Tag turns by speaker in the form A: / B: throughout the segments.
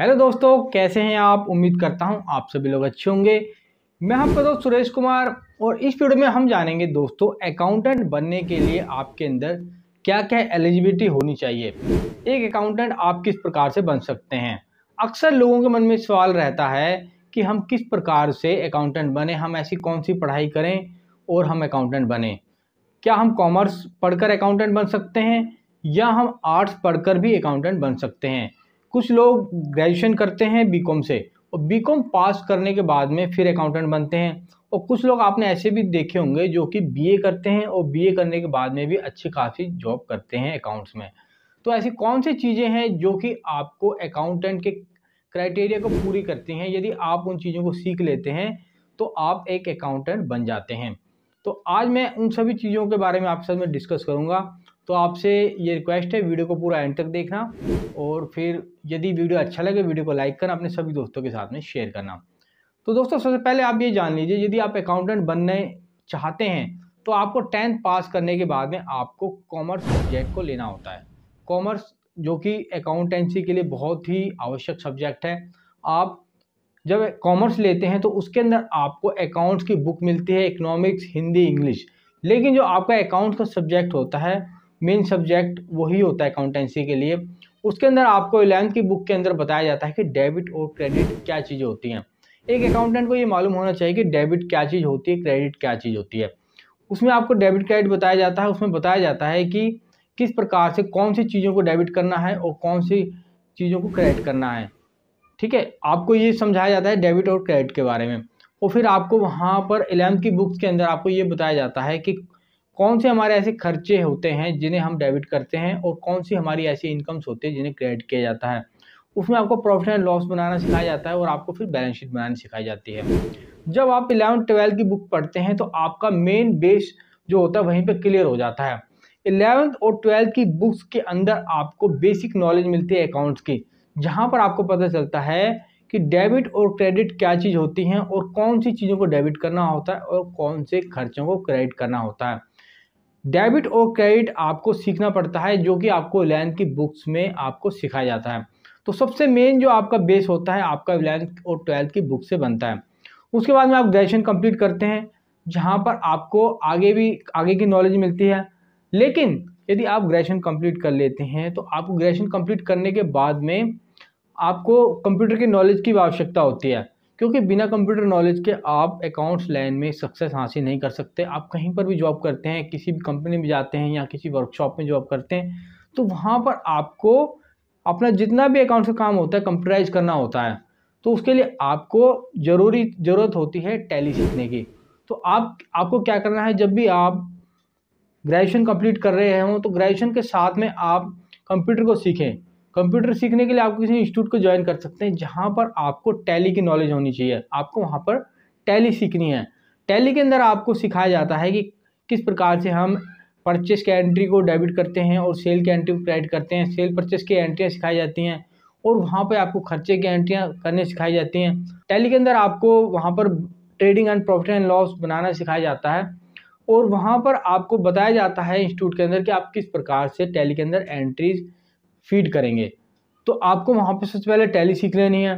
A: hello दोस्तों कैसे हैं आप उम्मीद करता हूं आप सभी लोग अच्छे होंगे मैं पता दोस्त सुरेश कुमार और इस वीडियो में हम जानेंगे दोस्तों अकाउंटेंट बनने के लिए आपके अंदर क्या क्या एलिजिबिलिटी होनी चाहिए एक अकाउंटेंट आप किस प्रकार से बन सकते हैं अक्सर लोगों के मन में सवाल रहता है कि हम किस प्रकार से अकाउंटेंट बने हम ऐसी कौन सी पढ़ाई करें और हम अकाउंटेंट बने क्या हम कॉमर्स पढ़कर अकाउंटेंट बन सकते हैं या हम आर्ट्स पढ़कर भी अकाउंटेंट बन सकते हैं कुछ लोग ग्रेजुएशन करते हैं बीकॉम से और बीकॉम पास करने के बाद में फिर अकाउंटेंट बनते हैं और कुछ लोग आपने ऐसे भी देखे होंगे जो कि बीए करते हैं और बीए करने के बाद में भी अच्छी खासी जॉब करते हैं अकाउंट्स में तो ऐसी कौन सी चीज़ें हैं जो कि आपको अकाउंटेंट के क्राइटेरिया को पूरी करती हैं यदि आप उन चीज़ों को सीख लेते हैं तो आप एक अकाउंटेंट बन जाते हैं तो आज मैं उन सभी चीज़ों के बारे में आपके साथ में डिस्कस करूँगा तो आपसे ये रिक्वेस्ट है वीडियो को पूरा एंड तक देखना और फिर यदि वीडियो अच्छा लगे वीडियो को लाइक करना अपने सभी दोस्तों के साथ में शेयर करना तो दोस्तों सबसे पहले आप ये जान लीजिए यदि आप अकाउंटेंट बनने चाहते हैं तो आपको टेंथ पास करने के बाद में आपको कॉमर्स सब्जेक्ट को लेना होता है कॉमर्स जो कि अकाउंटेंसी के लिए बहुत ही आवश्यक सब्जेक्ट है आप जब कॉमर्स लेते हैं तो उसके अंदर आपको अकाउंट्स की बुक मिलती है इकोनॉमिक्स हिंदी इंग्लिश लेकिन जो आपका अकाउंट्स का सब्जेक्ट होता है मेन सब्जेक्ट वही होता है अकाउंटेंसी के लिए उसके अंदर आपको इलेवंथ की बुक के अंदर बताया जाता है कि डेबिट और क्रेडिट क्या चीज़ें होती हैं एक अकाउंटेंट को ये मालूम होना चाहिए कि डेबिट क्या चीज़ होती है क्रेडिट क्या चीज़ होती है उसमें आपको डेबिट क्रेडिट बताया जाता है उसमें बताया जाता है कि किस प्रकार से कौन सी चीज़ों को डेबिट करना है और कौन सी चीज़ों को क्रेडिट करना है ठीक है आपको ये समझाया जाता है डेबिट और क्रेडिट के बारे में और फिर आपको वहाँ पर एलेवंथ की बुक्स के अंदर आपको ये बताया जाता है कि कौन से हमारे ऐसे खर्चे होते हैं जिन्हें हम डेबिट करते हैं और कौन सी हमारी ऐसी इनकम्स होती है जिन्हें क्रेडिट किया जाता है उसमें आपको प्रॉफिट एंड लॉस बनाना सिखाया जाता है और आपको फिर बैलेंस शीट बनानी सिखाई जाती है जब आप इलेवन ट्वेल्थ की बुक पढ़ते हैं तो आपका मेन बेस जो होता है वहीं पर क्लियर हो जाता है इलेवंथ और ट्वेल्थ की बुक्स के अंदर आपको बेसिक नॉलेज मिलती है अकाउंट्स की जहाँ पर आपको पता चलता है कि डेबिट और क्रेडिट क्या चीज़ होती हैं और कौन सी चीज़ों को डेबिट करना होता है और कौन से खर्चों को क्रेडिट करना होता है डेबिट और क्रेडिट आपको सीखना पड़ता है जो कि आपको रिलायंस की बुक्स में आपको सिखाया जाता है तो सबसे मेन जो आपका बेस होता है आपका रिलायंस और ट्वेल्थ की बुक से बनता है उसके बाद में आप ग्रेजुएशन कंप्लीट करते हैं जहाँ पर आपको आगे भी आगे की नॉलेज मिलती है लेकिन यदि आप ग्रेजुएशन कंप्लीट कर लेते हैं तो आपको ग्रेजुएशन कंप्लीट करने के बाद में आपको कंप्यूटर की नॉलेज की आवश्यकता होती है क्योंकि बिना कंप्यूटर नॉलेज के आप अकाउंट्स लाइन में सक्सेस हासिल नहीं कर सकते आप कहीं पर भी जॉब करते हैं किसी भी कंपनी में जाते हैं या किसी वर्कशॉप में जॉब करते हैं तो वहाँ पर आपको अपना जितना भी अकाउंट्स का काम होता है कंप्यूटराइज करना होता है तो उसके लिए आपको ज़रूरी ज़रूरत होती है टैली सीखने की तो आप आपको क्या करना है जब भी आप ग्रेजुएशन कंप्लीट कर रहे हों तो ग्रेजुएशन के साथ में आप कंप्यूटर को सीखें कंप्यूटर सीखने के लिए आप किसी इंस्टीट्यूट को ज्वाइन कर सकते हैं जहाँ पर आपको टैली की नॉलेज होनी चाहिए आपको वहाँ पर टैली सीखनी है टैली के अंदर आपको सिखाया जाता है कि किस प्रकार से हम परचेस के एंट्री को डेबिट करते हैं और सेल की एंट्री को क्रेडिट करते हैं सेल परचेस की एंट्रियाँ सिखाई जाती हैं और वहाँ पर आपको खर्चे की एंट्रियाँ करने सिखाई जाती हैं टैली के अंदर आपको वहाँ पर trading and profit and loss बनाना सिखाया जाता है और वहाँ पर आपको बताया जाता है इंस्टीट्यूट के अंदर कि आप किस प्रकार से टैली के अंदर एंट्रीज़ फीड करेंगे तो आपको वहाँ पर सबसे पहले टैली सीख लेनी है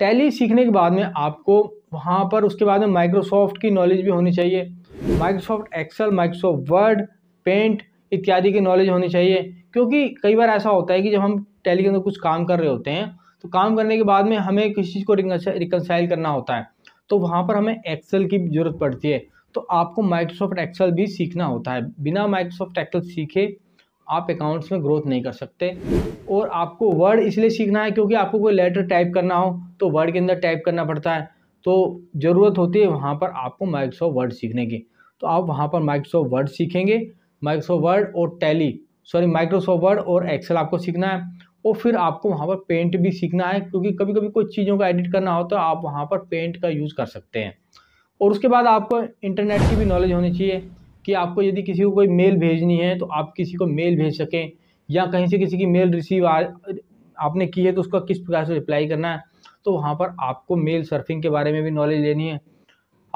A: टैली सीखने के बाद में आपको वहाँ पर उसके बाद में माइक्रोसॉफ्ट की नॉलेज भी होनी चाहिए Microsoft Excel Microsoft Word Paint इत्यादि की नॉलेज होनी चाहिए क्योंकि कई बार ऐसा होता है कि जब हम टैली के अंदर कुछ काम कर रहे होते हैं तो काम करने के बाद में हमें किसी चीज़ को रिकनसाइल करना होता है तो वहाँ पर हमें एक्सेल की ज़रूरत पड़ती है तो आपको माइक्रोसॉफ्ट एक्सेल भी सीखना होता है बिना माइक्रोसॉफ्ट एक्सेल सीखे आप अकाउंट्स में ग्रोथ नहीं कर सकते और आपको वर्ड इसलिए सीखना है क्योंकि आपको कोई लेटर टाइप करना हो तो वर्ड के अंदर टाइप करना पड़ता है तो ज़रूरत होती है वहाँ पर आपको माइक्रोसॉफ्ट वर्ड सीखने की तो आप वहाँ पर माइक्रोसॉफ्ट वर्ड सीखेंगे माइक्रोसॉफ्ट वर्ड और टैली सॉरी माइक्रोसॉफ्ट वर्ड और एक्सेल आपको सीखना है और फिर आपको वहाँ पर पेंट भी सीखना है क्योंकि कभी कभी कुछ चीज़ों का एडिट करना हो तो आप वहाँ पर पेंट का यूज़ कर सकते हैं और उसके बाद आपको इंटरनेट की भी नॉलेज होनी चाहिए कि आपको यदि किसी को कोई मेल भेजनी है तो आप किसी को मेल भेज सकें या कहीं से किसी की मेल रिसीव आ आपने की है तो उसका किस प्रकार से रिप्लाई करना है तो वहाँ पर आपको मेल सर्फिंग के बारे में भी नॉलेज लेनी है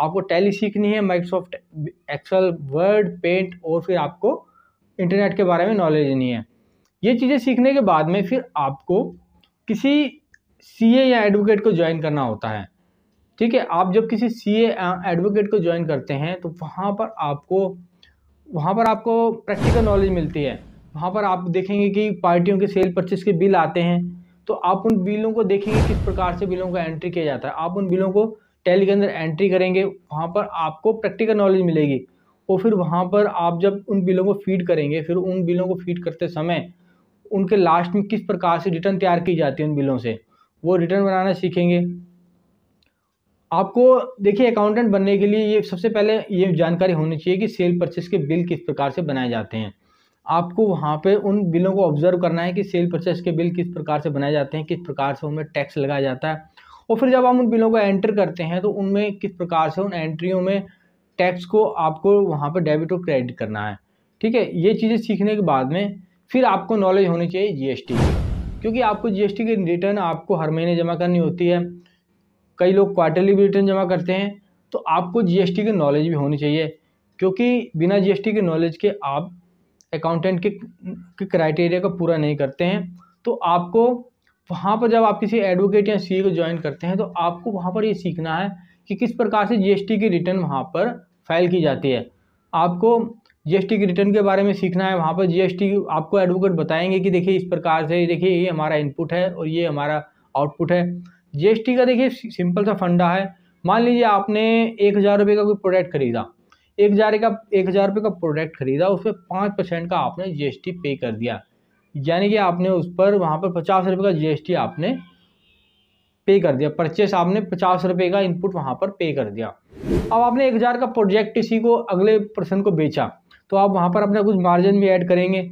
A: आपको टैली सीखनी है माइक्रोसॉफ्ट एक्सेल वर्ड पेंट और फिर आपको इंटरनेट के बारे में नॉलेज लेनी है ये चीज़ें सीखने के बाद में फिर आपको किसी सीए या एडवोकेट को ज्वाइन करना होता है ठीक है आप जब किसी सी एडवोकेट को ज्वाइन करते हैं तो वहाँ पर आपको वहाँ पर आपको प्रैक्टिकल नॉलेज मिलती है वहाँ पर आप देखेंगे कि पार्टियों के सेल परचेस के बिल आते हैं तो आप उन बिलों को देखेंगे किस प्रकार से बिलों का एंट्री किया जाता है आप उन बिलों को टैली के अंदर एंट्री करेंगे वहाँ पर आपको प्रैक्टिकल नॉलेज मिलेगी और फिर वहाँ पर आप जब उन बिलों को फीड करेंगे फिर उन बिलों को फीड करते समय उनके लास्ट में किस प्रकार से रिटर्न तैयार की जाती है उन बिलों से वो रिटर्न बनाना सीखेंगे आपको देखिए अकाउंटेंट बनने के लिए ये सबसे पहले ये जानकारी होनी चाहिए कि सेल परचेस के बिल किस प्रकार से बनाए जाते हैं आपको वहाँ पे उन बिलों को ऑब्जर्व करना है कि सेल परचेस के बिल किस प्रकार से बनाए जाते हैं किस प्रकार से उनमें टैक्स लगाया जाता है और फिर जब हम उन बिलों को एंटर करते हैं तो उनमें किस प्रकार से उन एंट्रियों में टैक्स को आपको वहाँ पर डेबिट और क्रेडिट करना है ठीक है ये चीज़ें सीखने के बाद में फिर आपको नॉलेज होनी चाहिए जी क्योंकि आपको जी की रिटर्न आपको हर महीने जमा करनी होती है कई लोग क्वार्टरली भी रिटर्न जमा करते हैं तो आपको जीएसटी की नॉलेज भी होनी चाहिए क्योंकि बिना जीएसटी के नॉलेज के आप अकाउंटेंट के, के क्राइटेरिया को पूरा नहीं करते हैं तो आपको वहाँ पर जब आप किसी एडवोकेट या सी को ज्वाइन करते हैं तो आपको वहाँ पर ये सीखना है कि किस प्रकार से जीएसटी की रिटर्न वहाँ पर फाइल की जाती है आपको जीएसटी की रिटर्न के बारे में सीखना है वहाँ पर जीएसटी आपको एडवोकेट बताएंगे कि देखिए इस प्रकार से देखिए ये हमारा इनपुट है और ये हमारा आउटपुट है जीएसटी का देखिए सिंपल सा फंडा है मान लीजिए आपने एक हज़ार रुपये का कोई प्रोडक्ट खरीदा एक हज़ार का एक हज़ार रुपये का प्रोडक्ट खरीदा उस पर पाँच परसेंट का आपने जीएसटी पे कर दिया यानी कि आपने उस पर वहाँ पर पचास रुपये का जीएसटी आपने पे कर दिया परचेस आपने पचास रुपये का इनपुट वहाँ पर पे कर दिया अब आपने एक हज़ार का प्रोजेक्ट किसी को अगले पर्सन को बेचा तो आप वहाँ पर अपना कुछ मार्जिन भी ऐड करेंगे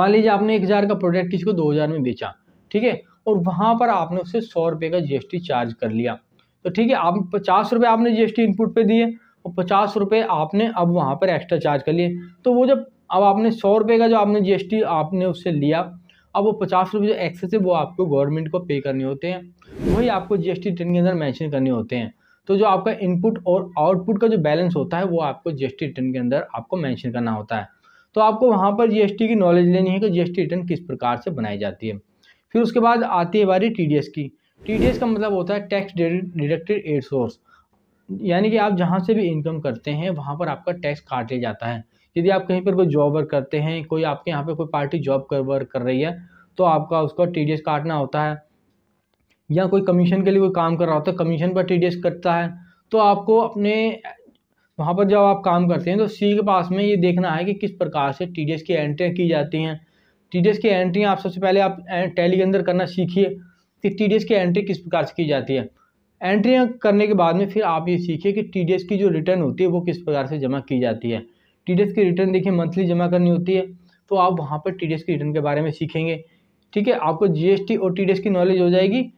A: मान लीजिए आपने एक हज़ार का प्रोडक्ट किसी को दो हज़ार में बेचा ठीक है और वहाँ पर आपने उससे सौ रुपये का जीएसटी चार्ज कर लिया तो ठीक है आप पचास रुपये आपने जीएसटी इनपुट पे दिए और पचास रुपये आपने अब वहाँ पर एक्स्ट्रा चार्ज कर लिए तो वो जब अब आपने सौ रुपये का जो आपने जीएसटी आपने उससे लिया अब वो पचास रुपये जो एक्सेस है वो आपको गवर्नमेंट को पे करने होते हैं वही आपको जी एस के अंदर मैंशन करने होते हैं तो जो आपका इनपुट और आउटपुट का जो बैलेंस होता है वो आपको जी एस रिटर्न के अंदर आपको मैंशन करना होता है तो आपको वहाँ पर जीएसटी की नॉलेज लेनी है कि जीएसटी रिटर्न किस प्रकार से बनाई जाती है फिर उसके बाद आती है बारी टी की टी का मतलब होता है टैक्स डिडक्टेड एड सोर्स यानी कि आप जहाँ से भी इनकम करते हैं वहाँ पर आपका टैक्स काट लिया जाता है यदि आप कहीं पर कोई जॉब वर्क करते हैं कोई आपके यहाँ पे कोई पार्टी जॉब कर वर्क कर रही है तो आपका उसका टी काटना होता है या कोई कमीशन के लिए कोई काम कर रहा होता है कमीशन पर टी कटता है तो आपको अपने वहाँ पर जब आप काम करते हैं तो सी के पास में ये देखना है कि किस प्रकार से टी की एंट्री की जाती हैं टी की एंट्रियाँ आप सबसे पहले आप टैली के अंदर करना सीखिए कि टी की एंट्री किस प्रकार से की जाती है एंट्रियाँ करने के बाद में फिर आप ये सीखिए कि टी की जो रिटर्न होती है वो किस प्रकार से जमा की जाती है टी की रिटर्न देखिए मंथली जमा करनी होती है तो आप वहाँ पर टी की रिटर्न के बारे में सीखेंगे ठीक है आपको टी और टी की नॉलेज हो जाएगी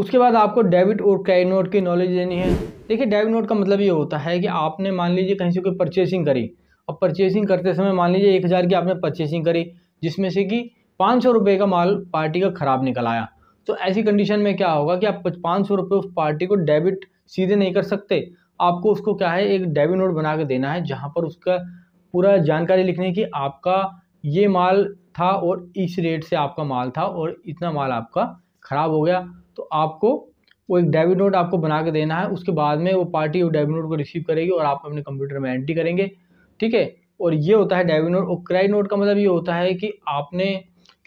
A: उसके बाद आपको डेबिट और क्रेडिट नोट की नॉलेज देनी है देखिए डेबिट नोट का मतलब ये होता है कि आपने मान लीजिए कहीं से कोई परचेसिंग करी और परचेसिंग करते समय मान लीजिए एक हज़ार की आपने परचेसिंग करी जिसमें से कि पाँच सौ रुपये का माल पार्टी का ख़राब निकल आया तो ऐसी कंडीशन में क्या होगा कि आप पाँच सौ रुपये उस पार्टी को डेबिट सीधे नहीं कर सकते आपको उसको क्या है एक डेबिट नोट बना के देना है जहाँ पर उसका पूरा जानकारी लिखने की आपका ये माल था और इस रेट से आपका माल था और इतना माल आपका ख़राब हो गया तो आपको वो एक डेबिट नोट आपको बना के देना है उसके बाद में वो पार्टी वो डेबिट नोट को रिसीव करेगी और आप अपने कंप्यूटर में एंट्री करेंगे ठीक है और ये होता है डेबिट नोट और क्रेडिट नोट का मतलब ये होता है कि आपने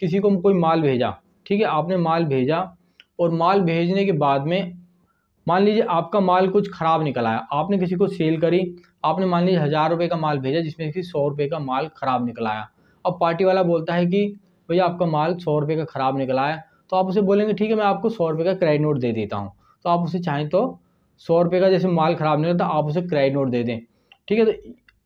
A: किसी को कोई माल भेजा ठीक है आपने माल भेजा और माल भेजने के बाद में मान लीजिए आपका माल कुछ ख़राब निकल आया आपने किसी को सेल करी आपने मान लीजिए हज़ार रुपये का माल भेजा जिसमें कि सौ रुपये का माल ख़राब निकल आया अब पार्टी वाला बोलता है कि भैया आपका माल सौ रुपये का ख़राब निकल आया तो आप उसे बोलेंगे ठीक है मैं आपको सौ रुपये का क्रेडिट नोट दे देता हूँ तो आप उसे चाहें तो सौ रुपये का जैसे माल ख़राब निकला तो आप उसे क्रेडिट नोट दे दें ठीक है तो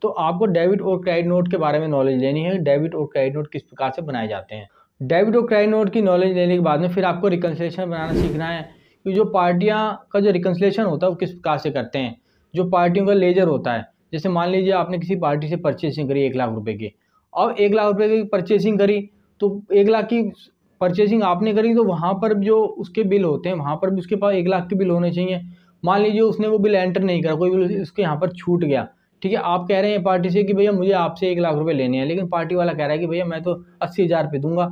A: तो आपको डेबिट और क्रेडिट नोट के बारे में नॉलेज लेनी है डेबिट और क्रेडिट नोट किस प्रकार से बनाए जाते हैं डेबिट और क्रेडिट नोट की नॉलेज लेने के बाद में फिर आपको रिकन्सलेशन बनाना सीखना है कि जो पार्टियाँ का जो रिकन्सलेशन होता है वो किस प्रकार से करते हैं जो पार्टियों का लेजर होता है जैसे मान लीजिए आपने किसी पार्टी से परचेसिंग करी एक लाख रुपये की अब एक लाख रुपये की परचेसिंग करी तो एक लाख की परचेसिंग आपने करी तो वहाँ पर जो उसके बिल होते हैं वहाँ पर भी उसके पास एक लाख के बिल होने चाहिए मान लीजिए उसने वो बिल एंटर नहीं करा कोई बिल उसके यहाँ पर छूट गया ठीक है आप कह रहे हैं पार्टी से कि भैया मुझे आपसे एक लाख रुपए लेने हैं लेकिन पार्टी वाला कह रहा है कि भैया मैं तो अस्सी हज़ार रुपये दूंगा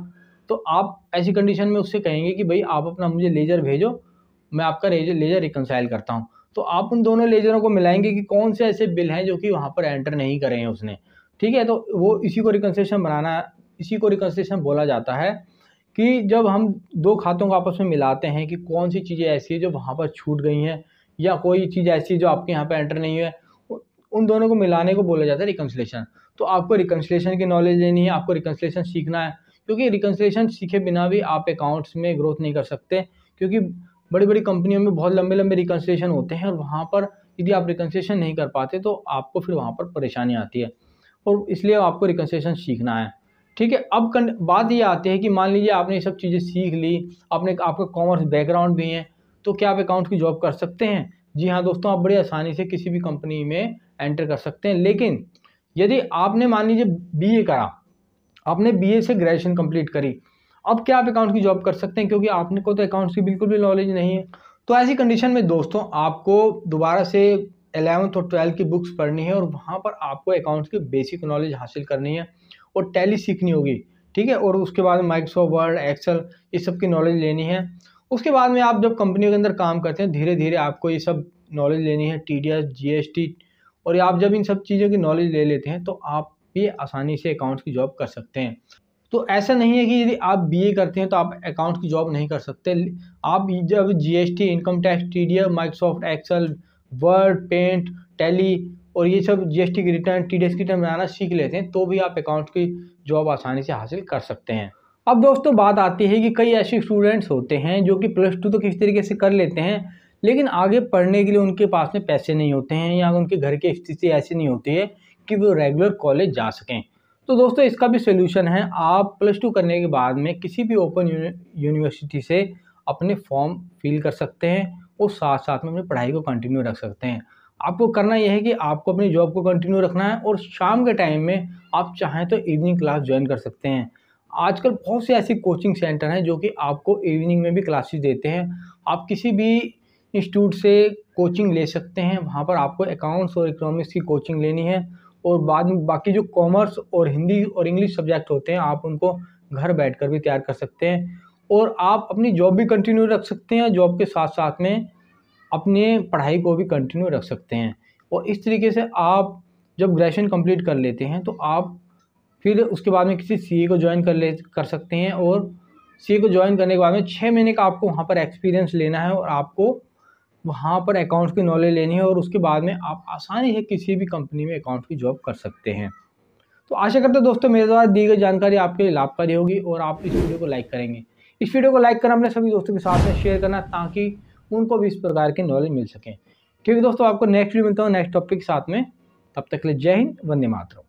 A: तो आप ऐसी कंडीशन में उससे कहेंगे कि भाई आप अपना मुझे लेजर भेजो मैं आपका लेजर रिकनसाइल करता हूँ तो आप उन दोनों लेजरों को मिलाएंगे कि कौन से ऐसे बिल हैं जो कि वहाँ पर एंटर नहीं करें हैं उसने ठीक है तो वो इसी को रिकनसेशन बनाना इसी को रिकन्सेशन बोला जाता है कि जब हम दो खातों को आपस में मिलाते हैं कि कौन सी चीज़ें ऐसी है जो वहाँ पर छूट गई हैं या कोई चीज़ ऐसी जो आपके यहाँ पर एंटर नहीं है उन दोनों को मिलाने को बोला जाता है रिकन्सलेशन तो आपको रिकन्सलेशन की नॉलेज लेनी है आपको रिकन्सलेशन सीखना है क्योंकि रिकन्सलेशन सीखे बिना भी आप अकाउंट्स में ग्रोथ नहीं कर सकते क्योंकि बड़ी बड़ी कंपनियों में बहुत लंबे लंबे रिकन्सलेशन होते हैं और वहाँ पर यदि आप रिकन्सलेशन नहीं कर पाते तो आपको फिर वहाँ पर परेशानी आती है और इसलिए आपको रिकन्सलेशन सीखना है ठीक है अब कन, बात ये आती है कि मान लीजिए आपने ये सब चीज़ें सीख ली आपने आपका कॉमर्स बैकग्राउंड भी है तो क्या आप अकाउंट की जॉब कर सकते हैं जी हाँ दोस्तों आप बड़ी आसानी से किसी भी कंपनी में एंटर कर सकते हैं लेकिन यदि आपने मान लीजिए बी करा आपने बी से ग्रेजुएशन कम्प्लीट करी अब क्या आप अकाउंट की जॉब कर सकते हैं क्योंकि आपने को तो अकाउंट्स की बिल्कुल भी नॉलेज नहीं है तो ऐसी कंडीशन में दोस्तों आपको दोबारा से एलेवंथ और ट्वेल्थ की बुक्स पढ़नी है और वहाँ पर आपको अकाउंट्स की बेसिक नॉलेज हासिल करनी है और टैली सीखनी होगी ठीक है और उसके बाद माइक्रोसॉफ्ट वर्ड एक्सेल इस सब की नॉलेज लेनी है उसके बाद में आप जब कंपनी के अंदर काम करते हैं धीरे धीरे आपको ये सब नॉलेज लेनी है T D S G S T और आप जब इन सब चीज़ों की नॉलेज ले लेते हैं तो आप भी आसानी से अकाउंट्स की जॉब कर सकते हैं तो ऐसा नहीं है कि यदि आप बीए करते हैं तो आप अकाउंट की जॉब नहीं कर सकते आप जब GST income tax T D Microsoft Excel Word Paint Tally और ये सब जीएसटी की रिटर्न टी की रिटर्न बनाना सीख लेते हैं तो भी आप अकाउंट की जॉब आसानी से हासिल कर सकते हैं अब दोस्तों बात आती है कि कई ऐसे स्टूडेंट्स होते हैं जो कि प्लस टू तो किसी तरीके से कर लेते हैं लेकिन आगे पढ़ने के लिए उनके पास में पैसे नहीं होते हैं या उनके घर की स्थिति ऐसी नहीं होती है कि वो रेगुलर कॉलेज जा सकें तो दोस्तों इसका भी सोल्यूशन है आप प्लस टू करने के बाद में किसी भी ओपन यूनिवर्सिटी से अपने फॉर्म फिल कर सकते हैं और साथ साथ में अपनी पढ़ाई को कंटिन्यू रख सकते हैं आपको करना यह है कि आपको अपनी जॉब को कंटिन्यू रखना है और शाम के टाइम में आप चाहें तो इवनिंग क्लास ज्वाइन कर सकते हैं आजकल बहुत से ऐसे कोचिंग सेंटर हैं जो कि आपको इवनिंग में भी क्लासेस देते हैं आप किसी भी इंस्टीट्यूट से कोचिंग ले सकते हैं वहाँ पर आपको अकाउंट्स और इकोनॉमिक्स की कोचिंग लेनी है और बाद में बाकी जो कॉमर्स और हिंदी और इंग्लिश सब्जेक्ट होते हैं आप उनको घर बैठ भी तैयार कर सकते हैं और आप अपनी जॉब भी कंटिन्यू रख सकते हैं जॉब के साथ साथ में अपने पढ़ाई को भी कंटिन्यू रख सकते हैं और इस तरीके से आप जब ग्रेजुएशन कंप्लीट कर लेते हैं तो आप फिर उसके बाद में किसी सी को ज्वाइन कर ले कर सकते हैं और सी को ज्वाइन करने के बाद में छः महीने का आपको वहाँ पर एक्सपीरियंस लेना है और आपको वहाँ पर अकाउंट्स की नॉलेज लेनी है और उसके बाद में आप आसानी से किसी भी कंपनी में अकाउंट की जॉब कर सकते हैं तो आशा करते हैं दोस्तों मेरे द्वारा दी गई जानकारी आपके लिए लाभकारी होगी और आप इस वीडियो को लाइक करेंगे इस वीडियो को लाइक करना अपने सभी दोस्तों के साथ में शेयर करना ताकि उनको भी इस प्रकार की नॉलेज मिल सके ठीक है दोस्तों आपको नेक्स्ट वीडियो मिलता हूँ नेक्स्ट टॉपिक के साथ में तब तक के लिए जय हिंद वंदे मातरम